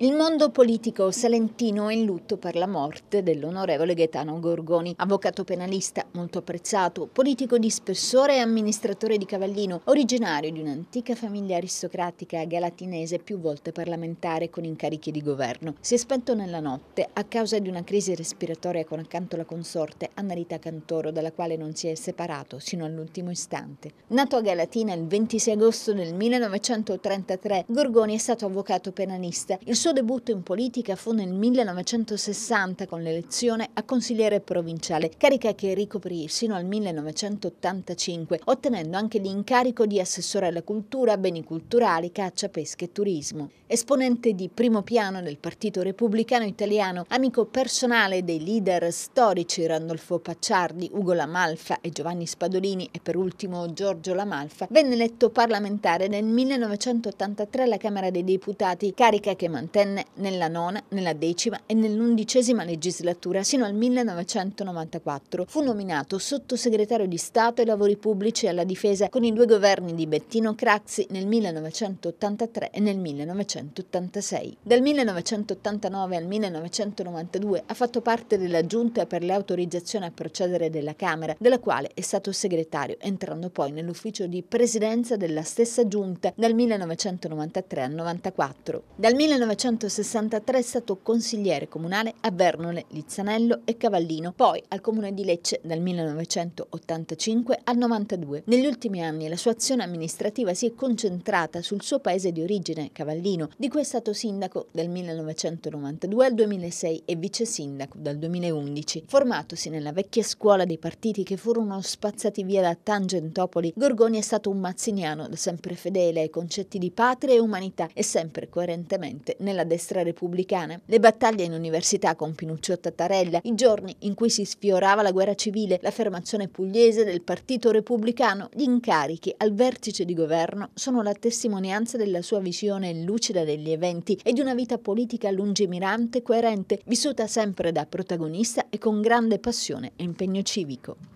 Il mondo politico salentino è in lutto per la morte dell'onorevole Gaetano Gorgoni, avvocato penalista molto apprezzato, politico di spessore e amministratore di Cavallino, originario di un'antica famiglia aristocratica galatinese più volte parlamentare con incarichi di governo. Si è spento nella notte a causa di una crisi respiratoria con accanto la consorte Annalita Cantoro, dalla quale non si è separato sino all'ultimo istante. Nato a Galatina il 26 agosto del 1933, Gorgoni è stato avvocato penalista. Il suo suo debutto in politica fu nel 1960 con l'elezione a consigliere provinciale, carica che ricoprì sino al 1985, ottenendo anche l'incarico di assessore alla cultura, beni culturali, caccia, pesca e turismo. Esponente di primo piano del Partito Repubblicano Italiano, amico personale dei leader storici Randolfo Pacciardi, Ugo Lamalfa e Giovanni Spadolini e per ultimo Giorgio Lamalfa, venne eletto parlamentare nel 1983 alla Camera dei Deputati, carica che mantenne ventenne nella nona, nella decima e nell'undicesima legislatura sino al 1994. Fu nominato sottosegretario di Stato ai lavori pubblici e alla difesa con i due governi di Bettino Craxi nel 1983 e nel 1986. Dal 1989 al 1992 ha fatto parte della giunta per le autorizzazioni a procedere della Camera, della quale è stato segretario, entrando poi nell'ufficio di presidenza della stessa giunta dal 1993 al 1994. Dal 1994 1963 è stato consigliere comunale a Vernone, Lizzanello e Cavallino, poi al comune di Lecce dal 1985 al 92. Negli ultimi anni la sua azione amministrativa si è concentrata sul suo paese di origine, Cavallino, di cui è stato sindaco dal 1992 al 2006 e vice sindaco dal 2011. Formatosi nella vecchia scuola dei partiti che furono spazzati via da Tangentopoli, Gorgoni è stato un mazziniano da sempre fedele ai concetti di patria e umanità e sempre coerentemente nella nella destra repubblicana, le battaglie in università con Pinuccio Tattarella, i giorni in cui si sfiorava la guerra civile, l'affermazione pugliese del Partito Repubblicano, gli incarichi al vertice di governo sono la testimonianza della sua visione lucida degli eventi e di una vita politica lungimirante e coerente, vissuta sempre da protagonista e con grande passione e impegno civico.